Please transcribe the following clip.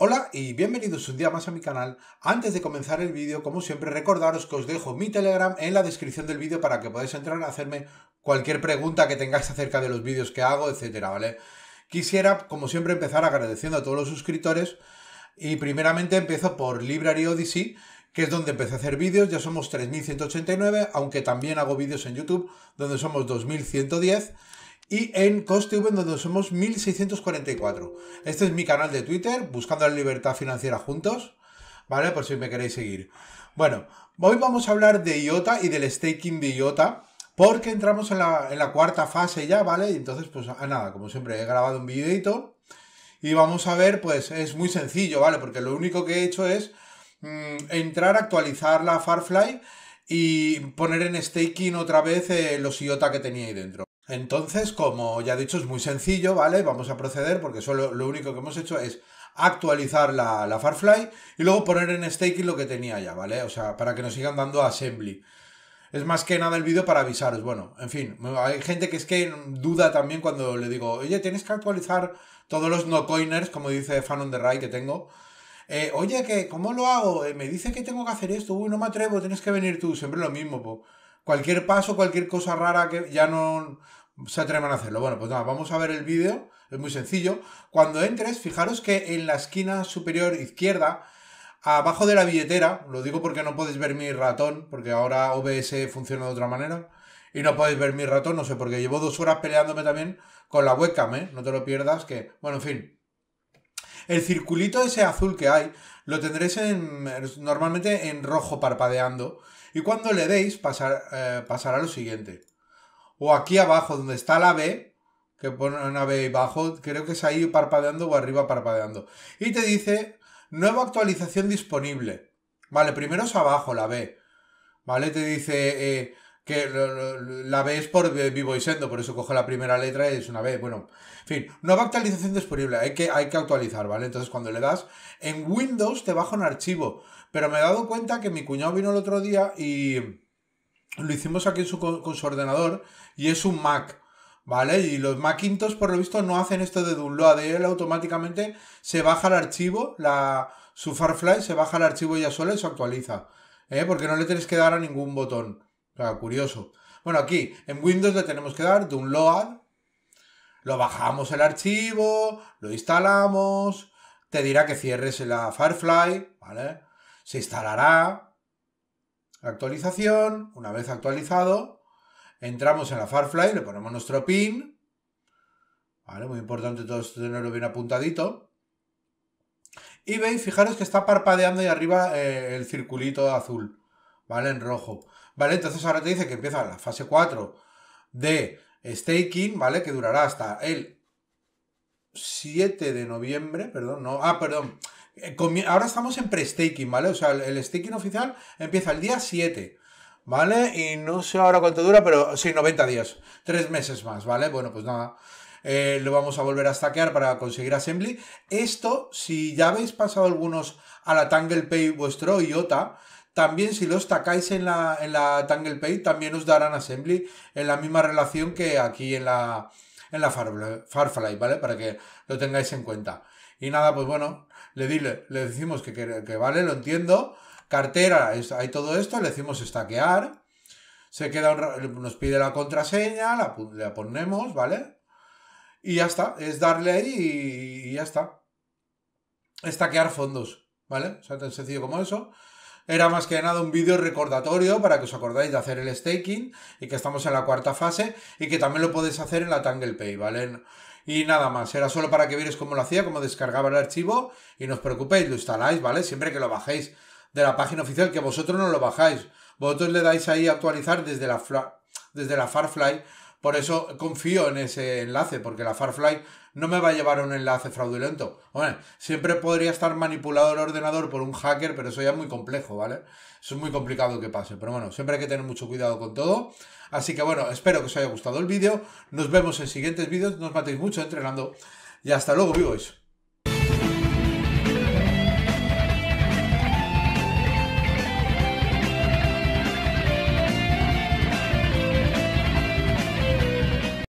Hola y bienvenidos un día más a mi canal. Antes de comenzar el vídeo, como siempre, recordaros que os dejo mi Telegram en la descripción del vídeo para que podáis entrar a hacerme cualquier pregunta que tengáis acerca de los vídeos que hago, etcétera, ¿vale? Quisiera, como siempre, empezar agradeciendo a todos los suscriptores y primeramente empiezo por Library Odyssey, que es donde empecé a hacer vídeos, ya somos 3.189, aunque también hago vídeos en YouTube donde somos 2.110 y en CosTV, donde somos 1644. Este es mi canal de Twitter, Buscando la Libertad Financiera Juntos, ¿vale? Por si me queréis seguir. Bueno, hoy vamos a hablar de IOTA y del staking de IOTA, porque entramos en la, cuarta fase ya, ¿vale? Y entonces, pues ah, nada, como siempre, he grabado un videito y vamos a ver, pues es muy sencillo, ¿vale? Porque lo único que he hecho es mm, entrar actualizar la Farfly y poner en staking otra vez eh, los IOTA que tenía ahí dentro. Entonces, como ya he dicho, es muy sencillo, ¿vale? Vamos a proceder porque solo lo único que hemos hecho es actualizar la, Farfly y luego poner en staking lo que tenía ya, ¿vale? O sea, para que nos sigan dando assembly. Es más que nada el vídeo para avisaros. Bueno, en fin, hay gente que es que duda también cuando le digo, oye, tienes que actualizar todos los no-coiners, como dice Fan on the que tengo. Eh, oye, que ¿cómo lo hago? Eh, me dice que tengo que hacer esto, uy, no me atrevo, tienes que venir tú, siempre lo mismo, po cualquier paso, cualquier cosa rara que ya no se atrevan a hacerlo. Bueno, pues nada, vamos a ver el vídeo. Es muy sencillo. Cuando entres, fijaros que en la esquina superior izquierda, abajo de la billetera, lo digo porque no podéis ver mi ratón, porque ahora OBS funciona de otra manera, y no podéis ver mi ratón, no sé, porque llevo dos horas peleándome también con la webcam, ¿eh? No te lo pierdas, que... Bueno, en fin, el circulito ese azul que hay lo tendréis normalmente en rojo parpadeando y cuando le deis pasar, eh, pasará lo siguiente. O aquí abajo donde está la B, que pone una B abajo, creo que es ahí parpadeando o arriba parpadeando. Y te dice, nueva actualización disponible. Vale, primero es abajo la B. Vale, te dice... Eh, que la B por vivo y sendo, por eso coge la primera letra y es una B. Bueno, en fin, nueva actualización disponible, hay que, hay que actualizar, ¿vale? Entonces cuando le das, en Windows te baja un archivo, pero me he dado cuenta que mi cuñado vino el otro día y lo hicimos aquí con su ordenador y es un Mac. ¿Vale? Y los Macintos, por lo visto, no hacen esto de download. Él automáticamente se baja el archivo, la, su Farfly se baja el archivo ya solo y se actualiza. ¿eh? Porque no le tienes que dar a ningún botón curioso. Bueno, aquí en Windows le tenemos que dar de download, lo bajamos el archivo, lo instalamos, te dirá que cierres la Firefly, ¿vale? Se instalará actualización, una vez actualizado, entramos en la Firefly, le ponemos nuestro pin, ¿vale? Muy importante todo esto tenerlo bien apuntadito. Y veis, fijaros que está parpadeando ahí arriba eh, el circulito azul, ¿vale? En rojo. ¿Vale? Entonces ahora te dice que empieza la fase 4 de staking, ¿vale? Que durará hasta el 7 de noviembre, perdón, no, ah, perdón. Eh, ahora estamos en pre-staking, ¿vale? O sea, el staking oficial empieza el día 7. ¿vale? Y no sé ahora cuánto dura, pero sí, 90 días, 3 meses más, ¿vale? Bueno, pues nada, eh, lo vamos a volver a stackear para conseguir Assembly. Esto, si ya habéis pasado algunos a la Tangle Pay vuestro IOTA, también si lo tacáis en la, en Tangle Page, también os darán assembly en la misma relación que aquí en la, en la Farfly, ¿vale? Para que lo tengáis en cuenta. Y nada, pues bueno, le, dile, le decimos que, vale, lo entiendo. Cartera, hay todo esto, le decimos estaquear. Se queda nos pide la contraseña, la, ponemos, ¿vale? Y ya está, es darle ahí y, y ya está. Estaquear fondos, ¿vale? O sea, tan sencillo como eso era más que nada un vídeo recordatorio para que os acordáis de hacer el staking y que estamos en la cuarta fase y que también lo podéis hacer en la Tangle Pay, ¿vale? Y nada más, era solo para que vierais cómo lo hacía, cómo descargaba el archivo y no os preocupéis, lo instaláis, ¿vale? Siempre que lo bajéis de la página oficial, que vosotros no lo bajáis, vosotros le dais ahí a actualizar desde la, desde la Farfly por eso confío en ese enlace, porque la Farfly no me va a llevar a un enlace fraudulento. Bueno, siempre podría estar manipulado el ordenador por un hacker, pero eso ya es muy complejo, ¿vale? es muy complicado que pase, pero bueno, siempre hay que tener mucho cuidado con todo. Así que bueno, espero que os haya gustado el vídeo. Nos vemos en siguientes vídeos. Nos matéis mucho entrenando. Y hasta luego, vivos.